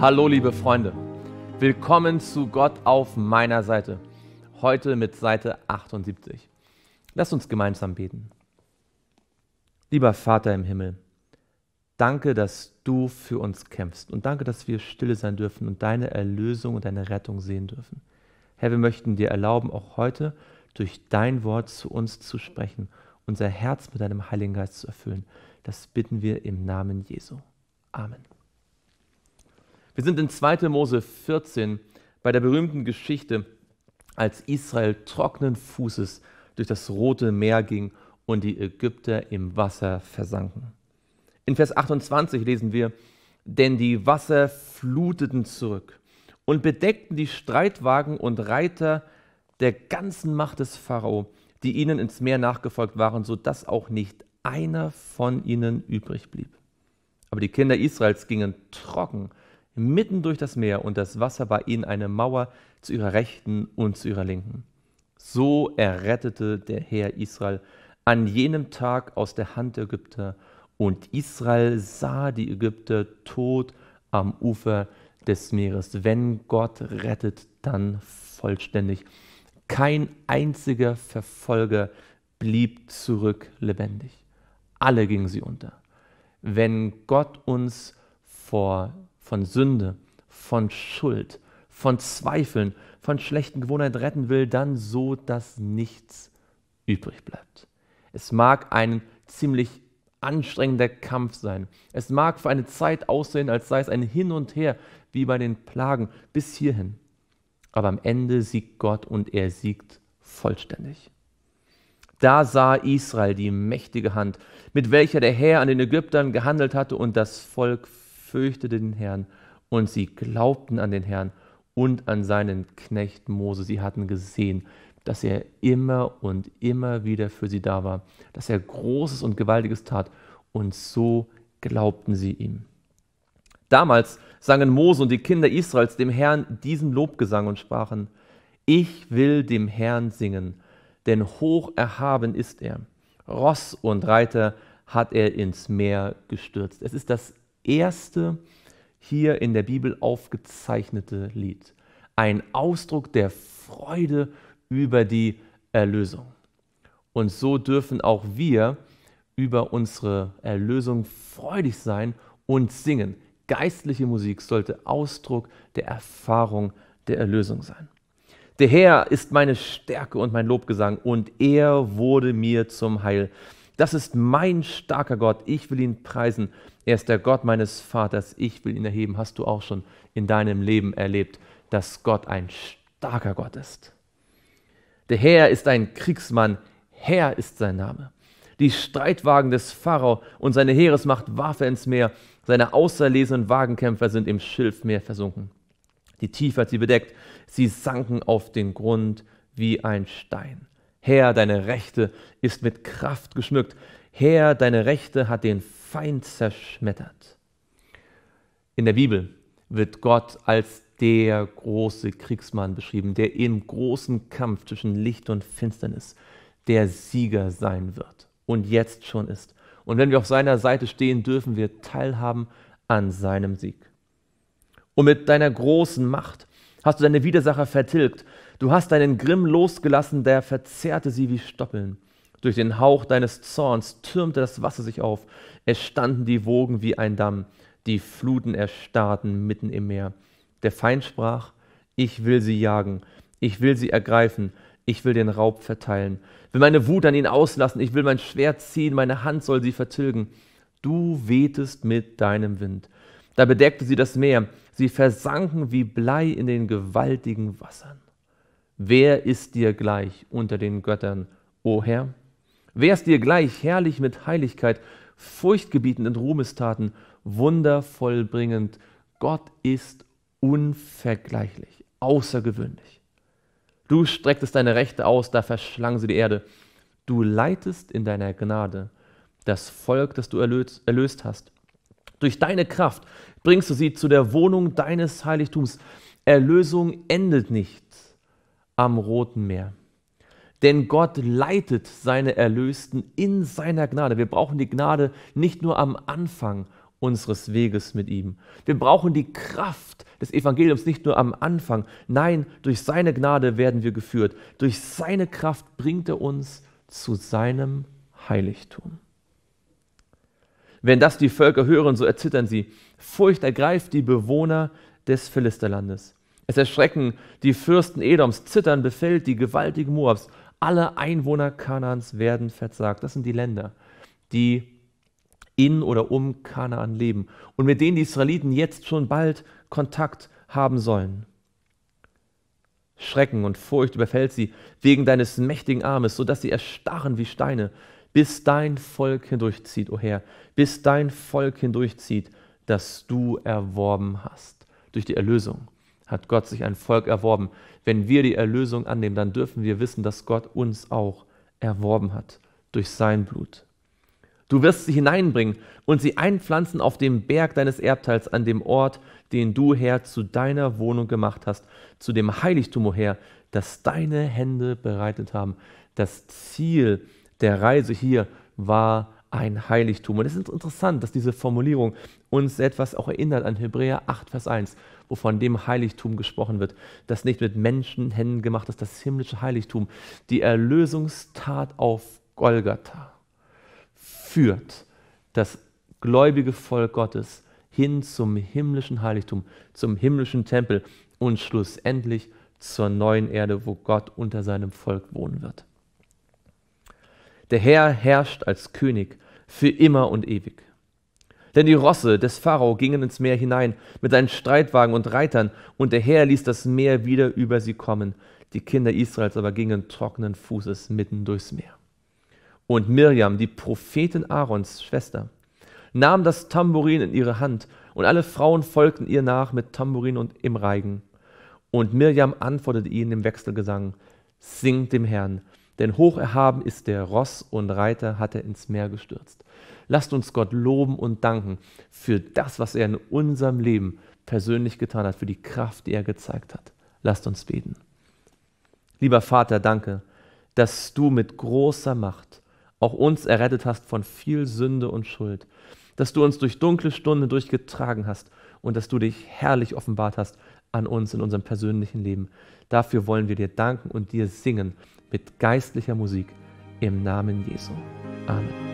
Hallo liebe Freunde, willkommen zu Gott auf meiner Seite, heute mit Seite 78. Lass uns gemeinsam beten. Lieber Vater im Himmel, danke, dass du für uns kämpfst und danke, dass wir stille sein dürfen und deine Erlösung und deine Rettung sehen dürfen. Herr, wir möchten dir erlauben, auch heute durch dein Wort zu uns zu sprechen, unser Herz mit deinem Heiligen Geist zu erfüllen. Das bitten wir im Namen Jesu. Amen. Wir sind in 2. Mose 14 bei der berühmten Geschichte, als Israel trockenen Fußes durch das Rote Meer ging und die Ägypter im Wasser versanken. In Vers 28 lesen wir, denn die Wasser fluteten zurück und bedeckten die Streitwagen und Reiter der ganzen Macht des Pharao, die ihnen ins Meer nachgefolgt waren, sodass auch nicht einer von ihnen übrig blieb. Aber die Kinder Israels gingen trocken mitten durch das Meer, und das Wasser war ihnen eine Mauer zu ihrer Rechten und zu ihrer Linken. So errettete der Herr Israel an jenem Tag aus der Hand der Ägypter, und Israel sah die Ägypter tot am Ufer des Meeres. Wenn Gott rettet, dann vollständig. Kein einziger Verfolger blieb zurück lebendig. Alle gingen sie unter. Wenn Gott uns vor von Sünde, von Schuld, von Zweifeln, von schlechten Gewohnheiten retten will, dann so, dass nichts übrig bleibt. Es mag ein ziemlich anstrengender Kampf sein. Es mag für eine Zeit aussehen, als sei es ein Hin und Her, wie bei den Plagen, bis hierhin. Aber am Ende siegt Gott und er siegt vollständig. Da sah Israel die mächtige Hand, mit welcher der Herr an den Ägyptern gehandelt hatte und das Volk fürchtete den Herrn und sie glaubten an den Herrn und an seinen Knecht Mose. Sie hatten gesehen, dass er immer und immer wieder für sie da war, dass er Großes und Gewaltiges tat und so glaubten sie ihm. Damals sangen Mose und die Kinder Israels dem Herrn diesen Lobgesang und sprachen, ich will dem Herrn singen, denn hoch erhaben ist er. Ross und Reiter hat er ins Meer gestürzt. Es ist das erste hier in der Bibel aufgezeichnete Lied. Ein Ausdruck der Freude über die Erlösung. Und so dürfen auch wir über unsere Erlösung freudig sein und singen. Geistliche Musik sollte Ausdruck der Erfahrung der Erlösung sein. Der Herr ist meine Stärke und mein Lobgesang, und er wurde mir zum Heil. Das ist mein starker Gott. Ich will ihn preisen. Er ist der Gott meines Vaters. Ich will ihn erheben. Hast du auch schon in deinem Leben erlebt, dass Gott ein starker Gott ist? Der Herr ist ein Kriegsmann. Herr ist sein Name. Die Streitwagen des Pharao und seine Heeresmacht warf er ins Meer. Seine auserlesenen Wagenkämpfer sind im Schilfmeer versunken. Die Tiefe hat sie bedeckt. Sie sanken auf den Grund wie ein Stein. Herr, deine Rechte ist mit Kraft geschmückt. Herr, deine Rechte hat den Feind zerschmettert. In der Bibel wird Gott als der große Kriegsmann beschrieben, der im großen Kampf zwischen Licht und Finsternis der Sieger sein wird und jetzt schon ist. Und wenn wir auf seiner Seite stehen, dürfen wir teilhaben an seinem Sieg. Und mit deiner großen Macht hast du deine Widersacher vertilgt. Du hast deinen Grimm losgelassen, der verzehrte sie wie Stoppeln. Durch den Hauch deines Zorns türmte das Wasser sich auf. Es standen die Wogen wie ein Damm. Die Fluten erstarrten mitten im Meer. Der Feind sprach: Ich will sie jagen. Ich will sie ergreifen. Ich will den Raub verteilen. Will meine Wut an ihn auslassen. Ich will mein Schwert ziehen. Meine Hand soll sie vertilgen. Du wehtest mit deinem Wind. Da bedeckte sie das Meer. Sie versanken wie Blei in den gewaltigen Wassern. Wer ist dir gleich unter den Göttern, o Herr? Wer ist dir gleich herrlich mit Heiligkeit, furchtgebietend in Ruhmestaten, wundervoll bringend? Gott ist unvergleichlich, außergewöhnlich. Du strecktest deine Rechte aus, da verschlang sie die Erde. Du leitest in deiner Gnade das Volk, das du erlöst, erlöst hast durch deine Kraft bringst du sie zu der Wohnung deines Heiligtums. Erlösung endet nicht am Roten Meer. Denn Gott leitet seine Erlösten in seiner Gnade. Wir brauchen die Gnade nicht nur am Anfang unseres Weges mit ihm. Wir brauchen die Kraft des Evangeliums nicht nur am Anfang. Nein, durch seine Gnade werden wir geführt. Durch seine Kraft bringt er uns zu seinem Heiligtum. Wenn das die Völker hören, so erzittern sie. Furcht ergreift die Bewohner des Philisterlandes. Es erschrecken die Fürsten Edoms, Zittern befällt die gewaltigen Moabs. Alle Einwohner Kanaans werden verzagt. Das sind die Länder, die in oder um Kanaan leben und mit denen die Israeliten jetzt schon bald Kontakt haben sollen. Schrecken und Furcht überfällt sie wegen deines mächtigen Armes, sodass sie erstarren wie Steine bis dein Volk hindurchzieht, o oh Herr, bis dein Volk hindurchzieht, das du erworben hast. Durch die Erlösung hat Gott sich ein Volk erworben. Wenn wir die Erlösung annehmen, dann dürfen wir wissen, dass Gott uns auch erworben hat durch sein Blut. Du wirst sie hineinbringen und sie einpflanzen auf dem Berg deines Erbteils, an dem Ort, den du, Herr, zu deiner Wohnung gemacht hast, zu dem Heiligtum, o Herr, das deine Hände bereitet haben. Das Ziel, der Reise hier war ein Heiligtum. Und es ist interessant, dass diese Formulierung uns etwas auch erinnert an Hebräer 8, Vers 1, wo von dem Heiligtum gesprochen wird, das nicht mit Menschenhänden gemacht ist, das himmlische Heiligtum. Die Erlösungstat auf Golgatha führt das gläubige Volk Gottes hin zum himmlischen Heiligtum, zum himmlischen Tempel und schlussendlich zur neuen Erde, wo Gott unter seinem Volk wohnen wird. Der Herr herrscht als König für immer und ewig. Denn die Rosse des Pharao gingen ins Meer hinein mit seinen Streitwagen und Reitern, und der Herr ließ das Meer wieder über sie kommen. Die Kinder Israels aber gingen trockenen Fußes mitten durchs Meer. Und Mirjam, die Prophetin Aarons Schwester, nahm das Tambourin in ihre Hand, und alle Frauen folgten ihr nach mit Tambourin und im Reigen. Und Mirjam antwortete ihnen im Wechselgesang: Singt dem Herrn, denn hoch erhaben ist der Ross und Reiter hat er ins Meer gestürzt. Lasst uns Gott loben und danken für das, was er in unserem Leben persönlich getan hat, für die Kraft, die er gezeigt hat. Lasst uns beten. Lieber Vater, danke, dass du mit großer Macht auch uns errettet hast von viel Sünde und Schuld, dass du uns durch dunkle Stunden durchgetragen hast und dass du dich herrlich offenbart hast an uns in unserem persönlichen Leben. Dafür wollen wir dir danken und dir singen mit geistlicher Musik im Namen Jesu. Amen.